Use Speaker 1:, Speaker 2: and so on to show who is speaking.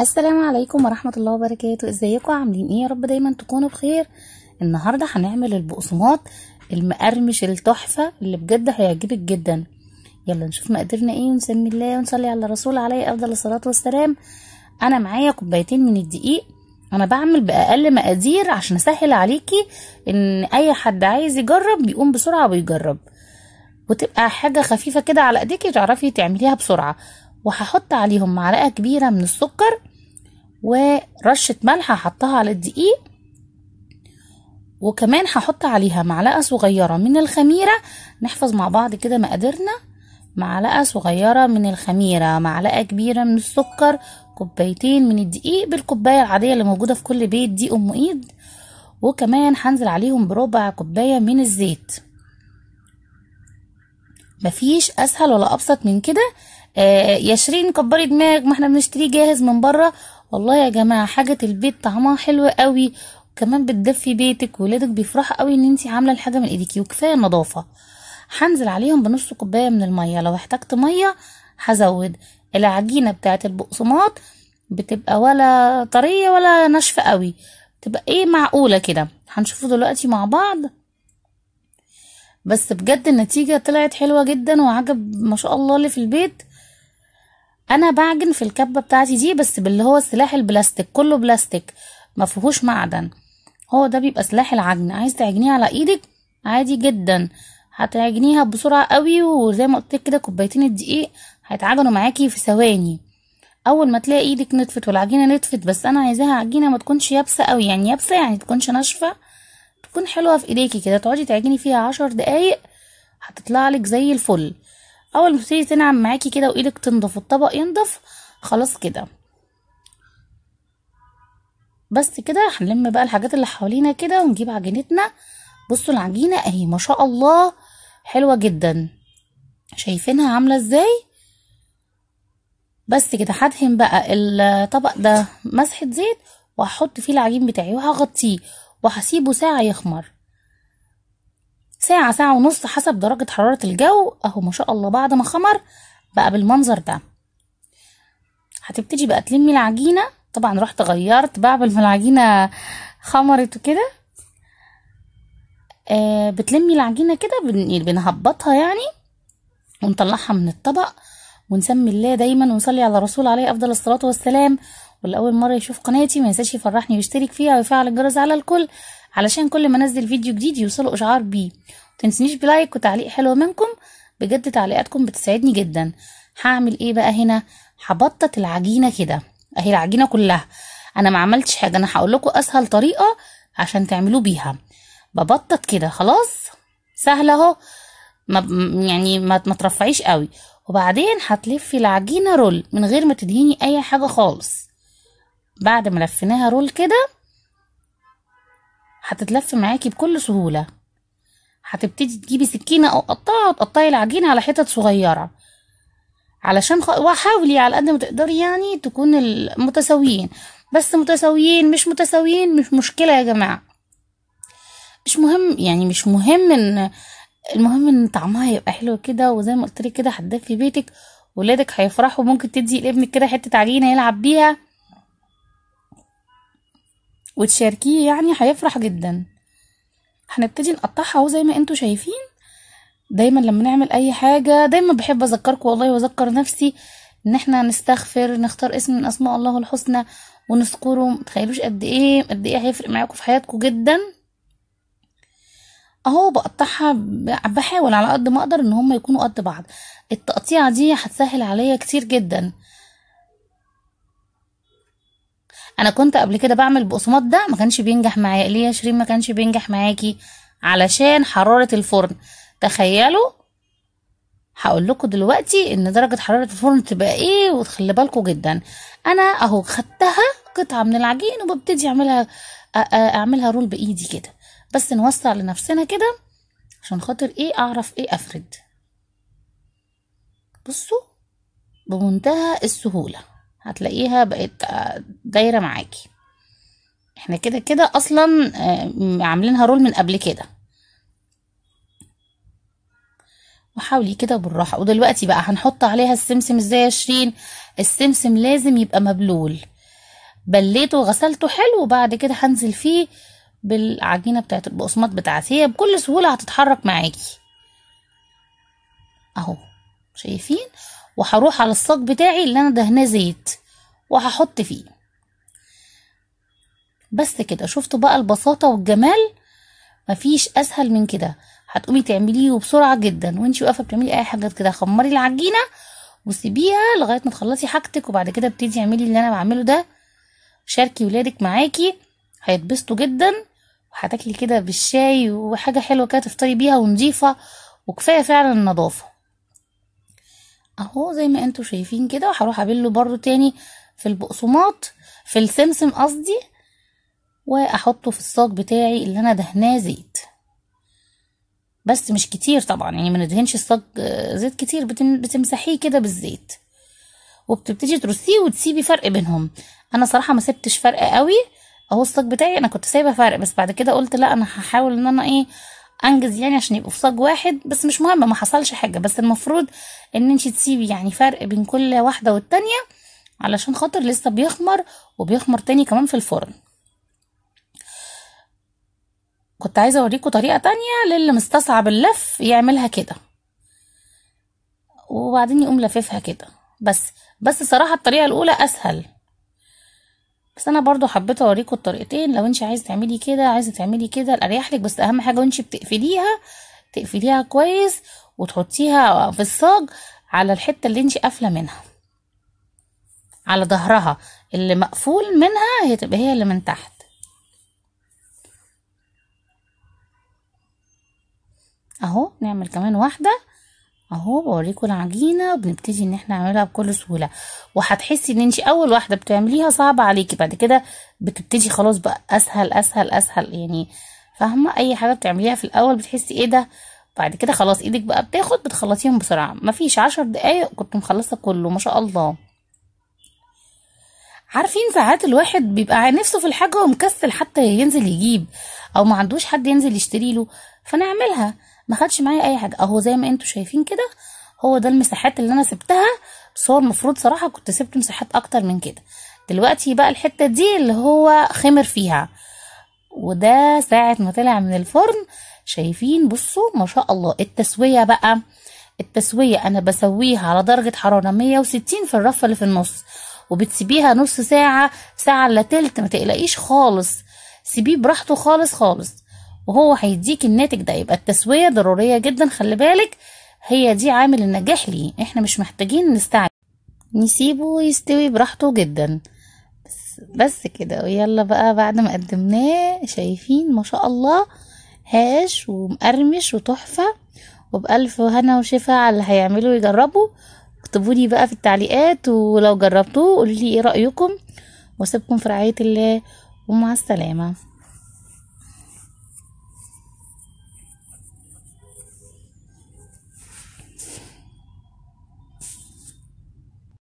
Speaker 1: السلام عليكم ورحمة الله وبركاته ازيكم عاملين ايه يا رب دايما تكونوا بخير النهاردة هنعمل البقسماط المقرمش التحفة اللي بجد هيعجبك جدا يلا نشوف مقدرنا ايه ونسمي الله ونصلي على الرسول عليه افضل الصلاة والسلام انا معايا كوبايتين من الدقيق انا بعمل باقل مقادير عشان اسهل عليكي ان اي حد عايز يجرب بيقوم بسرعة ويجرب وتبقى حاجة خفيفة كده على ايديكي تعرفي تعمليها بسرعة وهحط عليهم معلقة كبيرة من السكر ورشة ملح هحطها على الدقيق وكمان هحط عليها معلقة صغيرة من الخميرة نحفظ مع بعض كده مقاديرنا معلقة صغيرة من الخميرة معلقة كبيرة من السكر كوبايتين من الدقيق بالكوباية العادية اللي موجودة في كل بيت دي أم إيد وكمان هنزل عليهم بربع كوباية من الزيت مفيش أسهل ولا أبسط من كده آه يا شيرين كبري دماغك ما احنا بنشتريه جاهز من بره والله يا جماعه حاجه البيت طعمها حلو قوي وكمان بتدفي بيتك ولادك بيفرحوا قوي ان انت عامله الحاجه من ايديكي وكفايه النظافه هنزل عليهم بنص كوبايه من الميه لو احتجت ميه هزود العجينه بتاعه البقسماط بتبقى ولا طريه ولا ناشفه قوي تبقى ايه معقوله كده هنشوفه دلوقتي مع بعض بس بجد النتيجه طلعت حلوه جدا وعجب ما شاء الله اللي في البيت انا بعجن في الكبه بتاعتي دي بس باللي هو السلاح البلاستيك كله بلاستيك ما فيهوش معدن هو ده بيبقى سلاح العجن عايز تعجنيه على ايدك عادي جدا هتعجنيها بسرعه قوي وزي ما قلت كده كوبايتين الدقيق هيتعجنوا معاكي في ثواني اول ما تلاقي ايدك نطفت والعجينه نطفت بس انا عايزاها عجينه ما تكونش يابسه قوي يعني يابسه يعني تكونش ناشفه تكون حلوه في ايديكي كده تقعدي تعجني فيها عشر دقايق هتطلع لك زي الفل اول ما تبتدي تنعم معاكي كده وايدك تنضف والطبق ينضف خلاص كده بس كده هنلم بقى الحاجات اللي حوالينا كده ونجيب عجينتنا بصوا العجينه اهي ما شاء الله حلوه جدا شايفينها عامله ازاي بس كده هدهن بقى الطبق ده مسحه زيت وهحط فيه العجين بتاعي وهغطيه وهسيبه ساعه يخمر ساعة ساعة ونص حسب درجة حرارة الجو اهو ما شاء الله بعد ما خمر بقى بالمنظر ده هتبتدي بقى تلمي العجينة طبعا رحت غيرت بعد ما العجينة خمرت وكده آه بتلمي العجينة كده يعني بنهبطها يعني ونطلعها من الطبق ونسمي الله دايما ونصلي على رسول عليه افضل الصلاة والسلام واللي اول مرة يشوف قناتي ما ينساش يفرحني ويشترك فيها ويفعل الجرس على الكل علشان كل ما انزل فيديو جديد يوصله اشعار بيه متنسنيش بلايك وتعليق حلو منكم بجد تعليقاتكم بتسعدني جدا هعمل ايه بقى هنا هبطط العجينه كده اهي العجينه كلها انا ما عملتش حاجه انا هقول لكم اسهل طريقه عشان تعملوه بيها ببطط كده خلاص سهله اهو ما يعني ما ترفعيش قوي وبعدين هتلفي العجينه رول من غير ما تدهني اي حاجه خالص بعد ما لفيناها رول كده هتتلف معاكي بكل سهولة هتبتدي تجيبي سكينة أو قطعة وتقطعي العجينة على حتت صغيرة علشان خ... وحاولي على قد ما تقدري يعني تكون متساويين بس متساويين مش متساويين مش مشكلة يا جماعة مش مهم يعني مش مهم ان المهم ان طعمها يبقى حلو كده وزي ما قلت لك كده هتدفي بيتك ولادك هيفرحوا ممكن تدي لابنك كده حته عجينه يلعب بيها وتشاركيه يعني هيفرح جدا هنبتدي نقطعها اهو زي ما انتوا شايفين دايما لما نعمل اي حاجه دايما بحب اذكركم والله واذكر نفسي ان احنا نستغفر نختار اسم من اسماء الله الحسنى ونذكره متخيلوش قد ايه قد ايه هيفرق معاكم في حياتكم جدا اهو بقطعها بحاول على قد ما اقدر ان هما يكونوا قد بعض التقطيعه دي هتسهل عليا كتير جدا انا كنت قبل كده بعمل بقسماط ده ما كانش بينجح معايا ليه يا شيرين ما كانش بينجح معاكي علشان حراره الفرن تخيلوا هقول لكم دلوقتي ان درجه حراره الفرن تبقى ايه وتخلي بالكم جدا انا اهو خدتها قطعه من العجين وببتدي اعملها اعملها رول بايدي كده بس نوسع لنفسنا كده عشان خاطر ايه اعرف ايه افرد بصوا بمنتهى السهوله هتلاقيها بقت آه، دايرة معاكي احنا كده كده اصلا آه، عاملينها رول من قبل كده وحاولي كده بالراحة ودلوقتي بقى هنحط عليها السمسم ازاي يا شيرين السمسم لازم يبقى مبلول بليته وغسلته حلو وبعد كده هنزل فيه بالعجينة بتاعت البقسماط بتاعتي هي بكل سهولة هتتحرك معاكي اهو شايفين وهروح على الصاج بتاعي اللي انا دهناه زيت وهحط فيه بس كده شفتوا بقى البساطة والجمال مفيش اسهل من كده هتقومي تعمليه وبسرعة جدا وانتي واقفة بتعملي اي حاجات كده خمري العجينة وسيبيها لغاية ما تخلصي حاجتك وبعد كده ابتدي اعملي اللي انا بعمله ده شاركي ولادك معاكي هيتبسطوا جدا وهتاكلي كده بالشاي وحاجة حلوة كده تفطري بيها ونضيفة وكفاية فعلا النظافة اهو زي ما انتوا شايفين كده وهروح ابله بره تاني في البقسماط في السمسم قصدي واحطه في الصاج بتاعي اللي انا دهناه زيت بس مش كتير طبعا يعني ما ندهنش الصاج آه، زيت كتير بتمسحيه كده بالزيت وبتبتدي ترصيه وتسيبي فرق بينهم انا صراحه ما سبتش فرق قوي اهو الصاج بتاعي انا كنت سايبه فرق بس بعد كده قلت لا انا هحاول ان انا ايه انجز يعني عشان يبقوا في صاج واحد بس مش مهم ما حصلش حاجه بس المفروض ان انت تسيبي يعني فرق بين كل واحده والتانيه علشان خاطر لسه بيخمر وبيخمر تاني كمان في الفرن كنت عايزه اوريكم طريقه تانية للي مستصعب اللف يعملها كده وبعدين يقوم لففها كده بس بس صراحه الطريقه الاولى اسهل بس انا برضو حبيت اوريكم الطريقتين لو انت عايزه تعملي كده عايزه تعملي كده الاريح لك بس اهم حاجه وانت بتقفليها تقفليها كويس وتحطيها في الصاج على الحته اللي انت قافله منها على ظهرها اللي مقفول منها هتبقى هي اللي من تحت اهو نعمل كمان واحده اهو بوريكم العجينه وبنبتدي ان احنا نعملها بكل سهوله وهتحسي ان انت اول واحده بتعمليها صعبه عليكي بعد كده بتبتدي خلاص بقى اسهل اسهل اسهل يعني فاهمه اي حاجه بتعمليها في الاول بتحسي ايه ده بعد كده خلاص ايدك بقى بتاخد بتخلصيهم بسرعه مفيش عشر دقايق كنت مخلصه كله ما شاء الله عارفين ساعات الواحد بيبقى نفسه في الحاجه ومكسل حتى ينزل يجيب او ما عندوش حد ينزل يشتري له فنعملها ما خدش معايا اي حاجه اهو زي ما انتوا شايفين كده هو ده المساحات اللي انا سبتها بس هو المفروض صراحه كنت سبت مساحات اكتر من كده دلوقتي بقى الحته دي اللي هو خمر فيها وده ساعه ما طلع من الفرن شايفين بصوا ما شاء الله التسويه بقى التسويه انا بسويها على درجه حراره 160 في الرف اللي في النص وبتسيبيها نص ساعه ساعه الا تلت ما تقلقيش خالص سيبيه براحته خالص خالص وهو هيديك الناتج ده يبقى التسويه ضروريه جدا خلي بالك هي دي عامل النجاح ليه احنا مش محتاجين نستعجل نسيبه يستوي براحته جدا بس, بس كده ويلا بقى بعد ما قدمناه شايفين ما شاء الله هاش ومقرمش وتحفه وبألف هنا وشفا على اللي هيعملوا يجربوا اكتبوا لي بقى في التعليقات ولو جربتوه قولوا لي ايه رأيكم واسيبكم في رعاية الله ومع السلامة